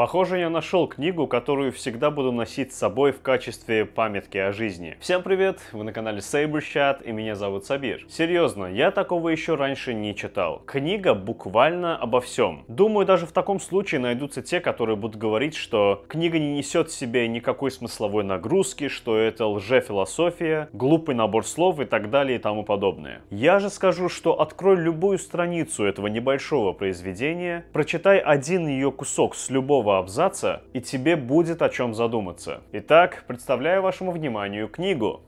Похоже, я нашел книгу, которую всегда буду носить с собой в качестве памятки о жизни. Всем привет, вы на канале SaberChat и меня зовут Сабир. Серьезно, я такого еще раньше не читал. Книга буквально обо всем. Думаю, даже в таком случае найдутся те, которые будут говорить, что книга не несет в себе никакой смысловой нагрузки, что это лжефилософия, глупый набор слов и так далее и тому подобное. Я же скажу, что открой любую страницу этого небольшого произведения, прочитай один ее кусок с любого второго абзаца, и тебе будет о чем задуматься. Итак, представляю вашему вниманию книгу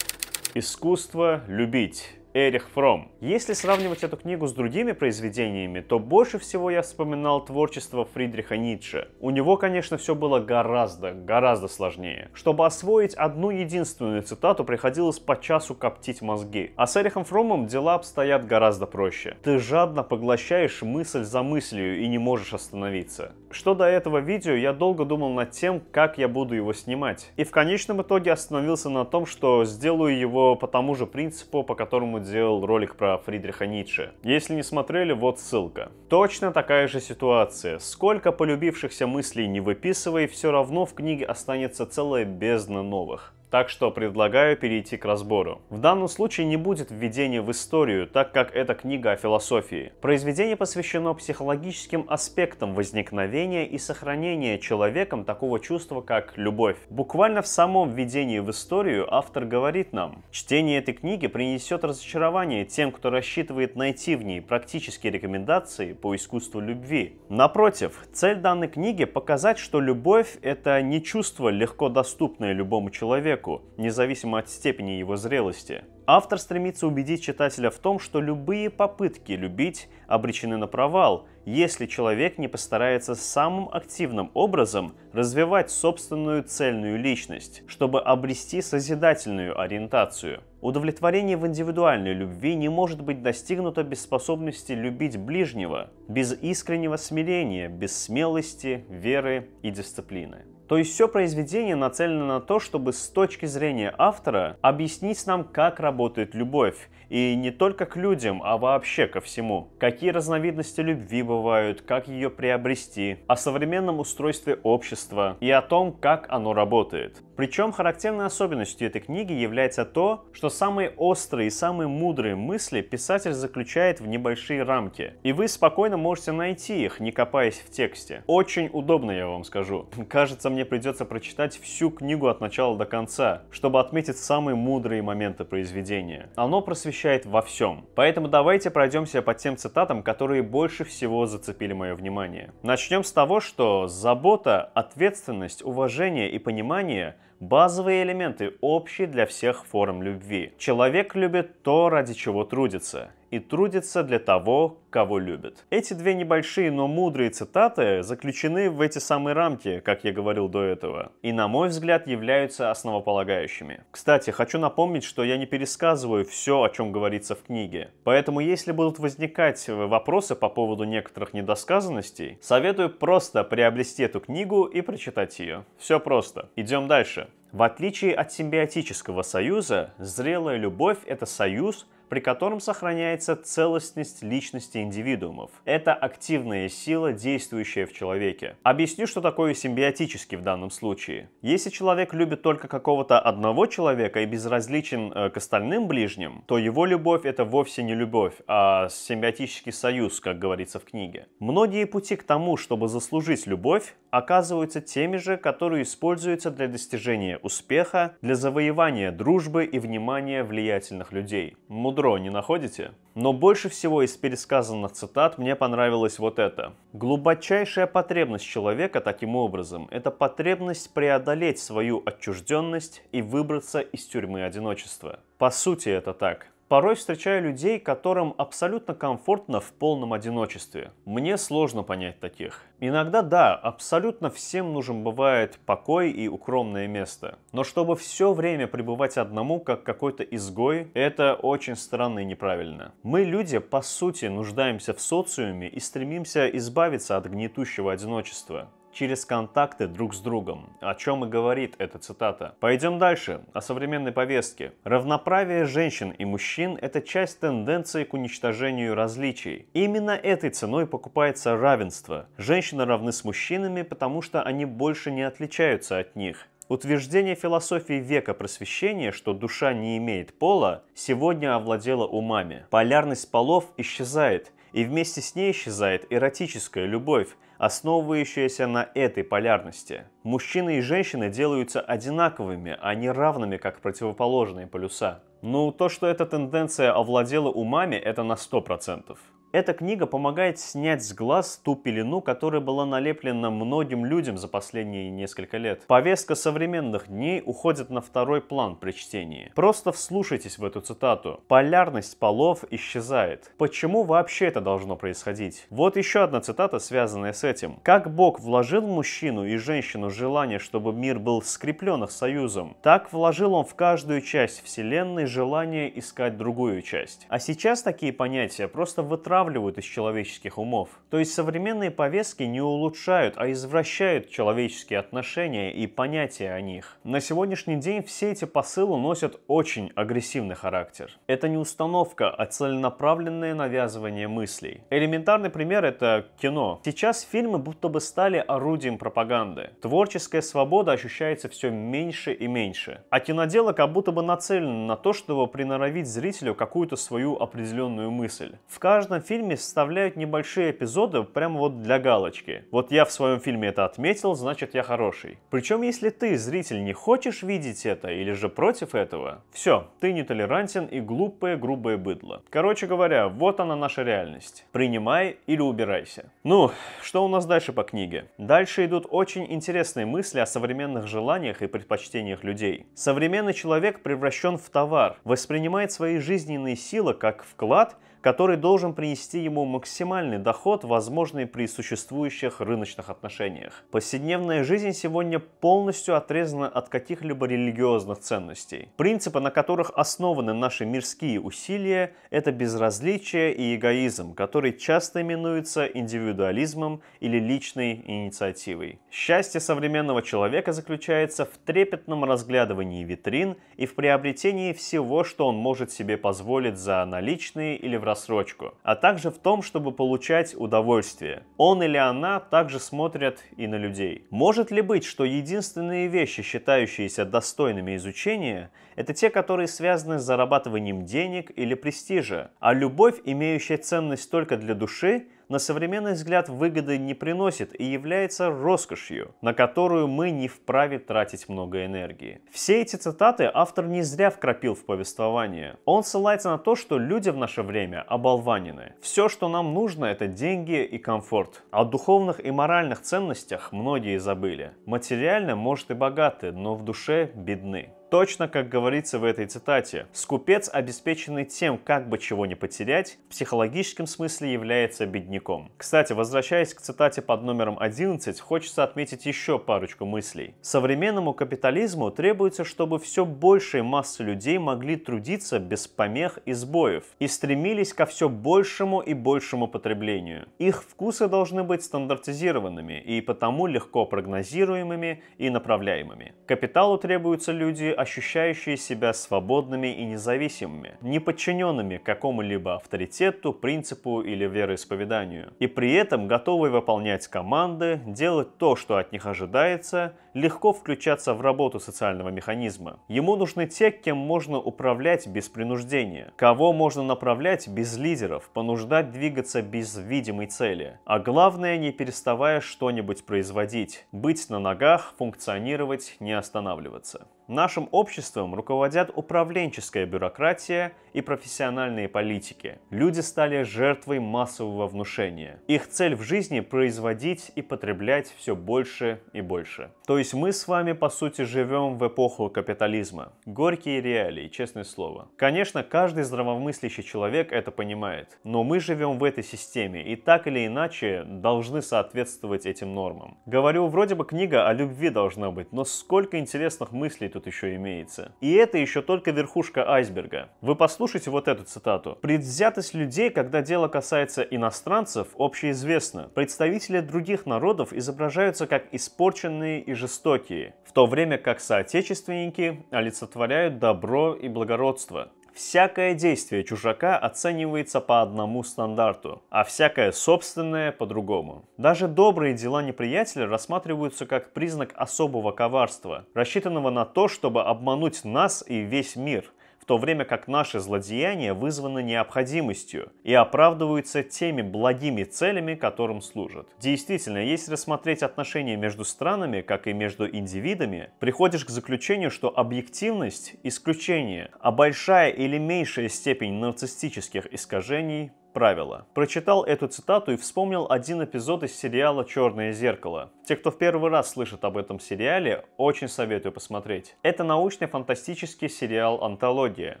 «Искусство любить» Эрих Фром. Если сравнивать эту книгу с другими произведениями, то больше всего я вспоминал творчество Фридриха Ницше. У него, конечно, все было гораздо, гораздо сложнее. Чтобы освоить одну единственную цитату, приходилось по часу коптить мозги. А с Эрихом Фромом дела обстоят гораздо проще. Ты жадно поглощаешь мысль за мыслью и не можешь остановиться. Что до этого видео, я долго думал над тем, как я буду его снимать. И в конечном итоге остановился на том, что сделаю его по тому же принципу, по которому делал ролик про Фридриха Ницше. Если не смотрели, вот ссылка. Точно такая же ситуация. Сколько полюбившихся мыслей не выписывай, все равно в книге останется целая бездна новых. Так что предлагаю перейти к разбору. В данном случае не будет введения в историю, так как это книга о философии. Произведение посвящено психологическим аспектам возникновения и сохранения человеком такого чувства, как любовь. Буквально в самом введении в историю автор говорит нам, чтение этой книги принесет разочарование тем, кто рассчитывает найти в ней практические рекомендации по искусству любви. Напротив, цель данной книги показать, что любовь это не чувство, легко доступное любому человеку, человеку, независимо от степени его зрелости. Автор стремится убедить читателя в том, что любые попытки любить обречены на провал, если человек не постарается самым активным образом развивать собственную цельную личность, чтобы обрести созидательную ориентацию. Удовлетворение в индивидуальной любви не может быть достигнуто без способности любить ближнего, без искреннего смирения, без смелости, веры и дисциплины. То есть все произведение нацелено на то, чтобы с точки зрения автора объяснить нам, как работать работает любовь. И не только к людям, а вообще ко всему. Какие разновидности любви бывают, как ее приобрести, о современном устройстве общества и о том, как оно работает. Причем характерной особенностью этой книги является то, что самые острые и самые мудрые мысли писатель заключает в небольшие рамки. И вы спокойно можете найти их, не копаясь в тексте. Очень удобно, я вам скажу. Кажется, мне придется прочитать всю книгу от начала до конца, чтобы отметить самые мудрые моменты произведения. Оно просвещает во всем. Поэтому давайте пройдемся по тем цитатам, которые больше всего зацепили мое внимание. Начнем с того, что забота, ответственность, уважение и понимание – базовые элементы, общие для всех форм любви. Человек любит то, ради чего трудится и трудится для того, кого любит. Эти две небольшие, но мудрые цитаты заключены в эти самые рамки, как я говорил до этого, и, на мой взгляд, являются основополагающими. Кстати, хочу напомнить, что я не пересказываю все, о чем говорится в книге, поэтому если будут возникать э, вопросы по поводу некоторых недосказанностей, советую просто приобрести эту книгу и прочитать ее. Все просто. Идем дальше. В отличие от симбиотического союза, зрелая любовь – это союз, при котором сохраняется целостность личности индивидуумов. Это активная сила, действующая в человеке. Объясню, что такое симбиотический в данном случае. Если человек любит только какого-то одного человека и безразличен э, к остальным ближним, то его любовь это вовсе не любовь, а симбиотический союз, как говорится в книге. Многие пути к тому, чтобы заслужить любовь, оказываются теми же, которые используются для достижения успеха, для завоевания дружбы и внимания влиятельных людей. Мудро, не находите? Но больше всего из пересказанных цитат мне понравилось вот это. Глубочайшая потребность человека таким образом – это потребность преодолеть свою отчужденность и выбраться из тюрьмы одиночества. По сути это так. Порой встречаю людей, которым абсолютно комфортно в полном одиночестве. Мне сложно понять таких. Иногда да, абсолютно всем нужен бывает покой и укромное место. Но чтобы все время пребывать одному, как какой-то изгой, это очень странно и неправильно. Мы, люди, по сути, нуждаемся в социуме и стремимся избавиться от гнетущего одиночества через контакты друг с другом, о чем и говорит эта цитата. Пойдем дальше, о современной повестке. Равноправие женщин и мужчин – это часть тенденции к уничтожению различий. Именно этой ценой покупается равенство. Женщины равны с мужчинами, потому что они больше не отличаются от них. Утверждение философии века просвещения, что душа не имеет пола, сегодня овладела умами. Полярность полов исчезает, и вместе с ней исчезает эротическая любовь, основывающаяся на этой полярности. Мужчины и женщины делаются одинаковыми, а не равными, как противоположные полюса. Ну, то, что эта тенденция овладела умами, это на 100%. Эта книга помогает снять с глаз ту пелену, которая была налеплена многим людям за последние несколько лет. Повестка современных дней уходит на второй план при чтении. Просто вслушайтесь в эту цитату. Полярность полов исчезает. Почему вообще это должно происходить? Вот еще одна цитата, связанная с этим. Как Бог вложил в мужчину и женщину желание, чтобы мир был скреплен их союзом, так вложил он в каждую часть вселенной желание искать другую часть. А сейчас такие понятия просто вытравливаются вытравливают из человеческих умов. То есть современные повестки не улучшают, а извращают человеческие отношения и понятия о них. На сегодняшний день все эти посылы носят очень агрессивный характер. Это не установка, а целенаправленное навязывание мыслей. Элементарный пример — это кино. Сейчас фильмы будто бы стали орудием пропаганды. Творческая свобода ощущается все меньше и меньше. А кинодело как будто бы нацелено на то, чтобы приноровить зрителю какую-то свою определенную мысль. В каждом фильме фильме вставляют небольшие эпизоды прямо вот для галочки. Вот я в своем фильме это отметил, значит я хороший. Причем если ты, зритель, не хочешь видеть это или же против этого, все, ты нетолерантен и глупое грубое быдло. Короче говоря, вот она наша реальность. Принимай или убирайся. Ну, что у нас дальше по книге? Дальше идут очень интересные мысли о современных желаниях и предпочтениях людей. Современный человек превращен в товар, воспринимает свои жизненные силы как вклад – который должен принести ему максимальный доход, возможный при существующих рыночных отношениях. Повседневная жизнь сегодня полностью отрезана от каких-либо религиозных ценностей. Принципы, на которых основаны наши мирские усилия, это безразличие и эгоизм, который часто именуется индивидуализмом или личной инициативой. Счастье современного человека заключается в трепетном разглядывании витрин и в приобретении всего, что он может себе позволить за наличные или в рассрочку, а также в том, чтобы получать удовольствие. Он или она также смотрят и на людей. Может ли быть, что единственные вещи, считающиеся достойными изучения, это те, которые связаны с зарабатыванием денег или престижа, а любовь, имеющая ценность только для души, на современный взгляд выгоды не приносит и является роскошью, на которую мы не вправе тратить много энергии. Все эти цитаты автор не зря вкрапил в повествование. Он ссылается на то, что люди в наше время оболванены. Все, что нам нужно, это деньги и комфорт. О духовных и моральных ценностях многие забыли. Материально, может, и богаты, но в душе бедны точно, как говорится в этой цитате. Скупец, обеспеченный тем, как бы чего не потерять, в психологическом смысле является бедняком. Кстати, возвращаясь к цитате под номером 11, хочется отметить еще парочку мыслей. Современному капитализму требуется, чтобы все большая масса людей могли трудиться без помех и сбоев и стремились ко все большему и большему потреблению. Их вкусы должны быть стандартизированными и потому легко прогнозируемыми и направляемыми. Капиталу требуются люди, ощущающие себя свободными и независимыми, не подчиненными какому-либо авторитету, принципу или вероисповеданию, и при этом готовы выполнять команды, делать то, что от них ожидается, легко включаться в работу социального механизма. Ему нужны те, кем можно управлять без принуждения, кого можно направлять без лидеров, понуждать двигаться без видимой цели, а главное не переставая что-нибудь производить, быть на ногах, функционировать, не останавливаться. Нашим обществом руководят управленческая бюрократия и профессиональные политики. Люди стали жертвой массового внушения. Их цель в жизни – производить и потреблять все больше и больше. То есть мы с вами, по сути, живем в эпоху капитализма. Горькие реалии, честное слово. Конечно, каждый здравомыслящий человек это понимает. Но мы живем в этой системе и так или иначе должны соответствовать этим нормам. Говорю, вроде бы книга о любви должна быть, но сколько интересных мыслей тут еще имеется. И это еще только верхушка айсберга. Вы послушайте вот эту цитату. «Предвзятость людей, когда дело касается иностранцев, общеизвестна. Представители других народов изображаются как испорченные и жестокие, в то время как соотечественники олицетворяют добро и благородство. Всякое действие чужака оценивается по одному стандарту, а всякое собственное по другому. Даже добрые дела неприятеля рассматриваются как признак особого коварства, рассчитанного на то, чтобы обмануть нас и весь мир – то время как наши злодеяния вызваны необходимостью и оправдываются теми благими целями, которым служат. Действительно, если рассмотреть отношения между странами, как и между индивидами, приходишь к заключению, что объективность – исключение, а большая или меньшая степень нарциссических искажений – правила. Прочитал эту цитату и вспомнил один эпизод из сериала «Черное зеркало». Те, кто в первый раз слышит об этом сериале, очень советую посмотреть. Это научно-фантастический сериал-антология.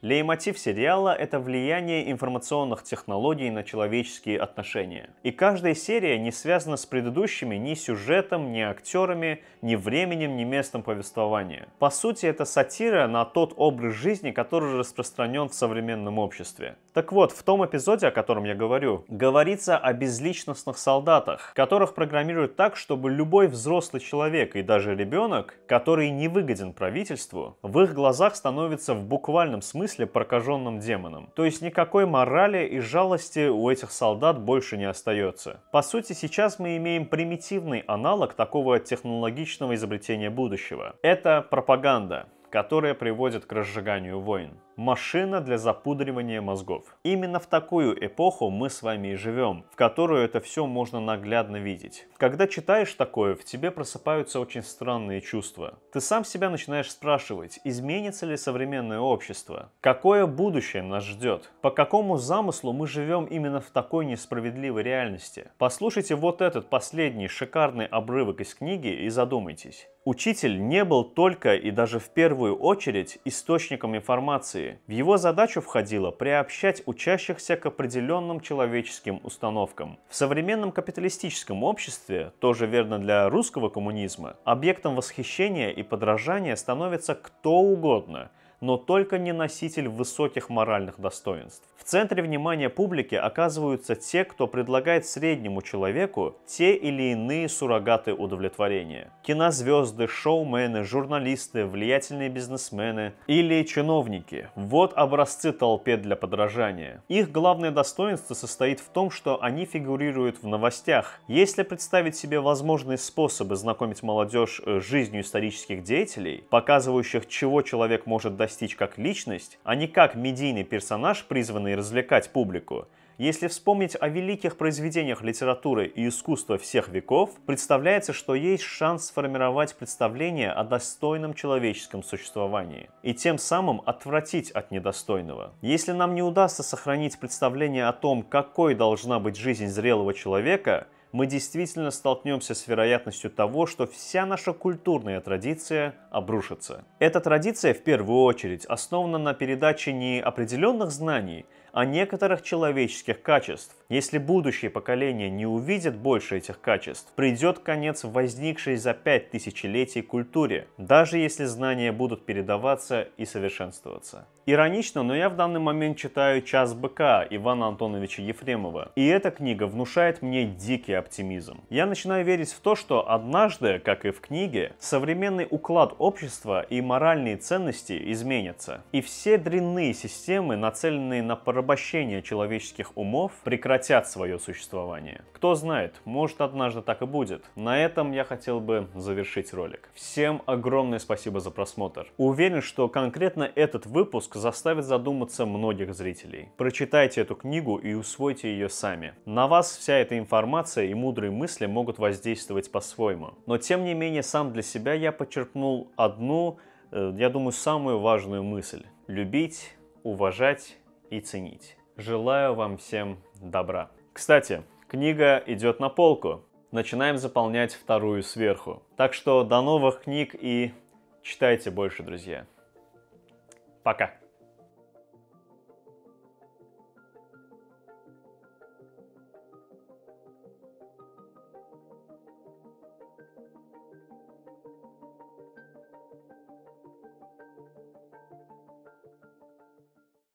Леймотив сериала — это влияние информационных технологий на человеческие отношения. И каждая серия не связана с предыдущими ни сюжетом, ни актерами, ни временем, ни местом повествования. По сути, это сатира на тот образ жизни, который распространен в современном обществе. Так вот, в том эпизоде, о котором котором я говорю, говорится о безличностных солдатах, которых программируют так, чтобы любой взрослый человек и даже ребенок, который не выгоден правительству, в их глазах становится в буквальном смысле прокаженным демоном. То есть никакой морали и жалости у этих солдат больше не остается. По сути, сейчас мы имеем примитивный аналог такого технологичного изобретения будущего. Это пропаганда которая приводит к разжиганию войн машина для запудривания мозгов. Именно в такую эпоху мы с вами и живем, в которую это все можно наглядно видеть. Когда читаешь такое, в тебе просыпаются очень странные чувства. Ты сам себя начинаешь спрашивать, изменится ли современное общество? Какое будущее нас ждет? По какому замыслу мы живем именно в такой несправедливой реальности? Послушайте вот этот последний шикарный обрывок из книги и задумайтесь. Учитель не был только и даже в первую очередь источником информации, лекции. В его задачу входило приобщать учащихся к определенным человеческим установкам. В современном капиталистическом обществе, тоже верно для русского коммунизма, объектом восхищения и подражания становится кто угодно – но только не носитель высоких моральных достоинств. В центре внимания публики оказываются те, кто предлагает среднему человеку те или иные суррогаты удовлетворения. Кинозвезды, шоумены, журналисты, влиятельные бизнесмены или чиновники. Вот образцы толпе для подражания. Их главное достоинство состоит в том, что они фигурируют в новостях. Если представить себе возможные способы знакомить молодежь э, с жизнью исторических деятелей, показывающих, чего человек может достичь, постичь как личность, а не как медийный персонаж, призванный развлекать публику, если вспомнить о великих произведениях литературы и искусства всех веков, представляется, что есть шанс сформировать представление о достойном человеческом существовании и тем самым отвратить от недостойного. Если нам не удастся сохранить представление о том, какой должна быть жизнь зрелого человека, мы действительно столкнемся с вероятностью того, что вся наша культурная традиция обрушится. Эта традиция в первую очередь основана на передаче не определенных знаний, а некоторых человеческих качеств. Если будущее поколение не увидит больше этих качеств, придет конец возникшей за пять тысячелетий культуре, даже если знания будут передаваться и совершенствоваться. Иронично, но я в данный момент читаю «Час быка» Ивана Антоновича Ефремова, и эта книга внушает мне дикий оптимизм. Я начинаю верить в то, что однажды, как и в книге, современный уклад общества и моральные ценности изменятся, и все дрянные системы, нацеленные на порабощение порабощения человеческих умов прекратят свое существование. Кто знает, может однажды так и будет. На этом я хотел бы завершить ролик. Всем огромное спасибо за просмотр. Уверен, что конкретно этот выпуск заставит задуматься многих зрителей. Прочитайте эту книгу и усвойте ее сами. На вас вся эта информация и мудрые мысли могут воздействовать по-своему. Но тем не менее, сам для себя я подчеркнул одну, э, я думаю, самую важную мысль. Любить, уважать и ценить. Желаю вам всем добра. Кстати, книга идет на полку. Начинаем заполнять вторую сверху. Так что до новых книг и читайте больше, друзья. Пока.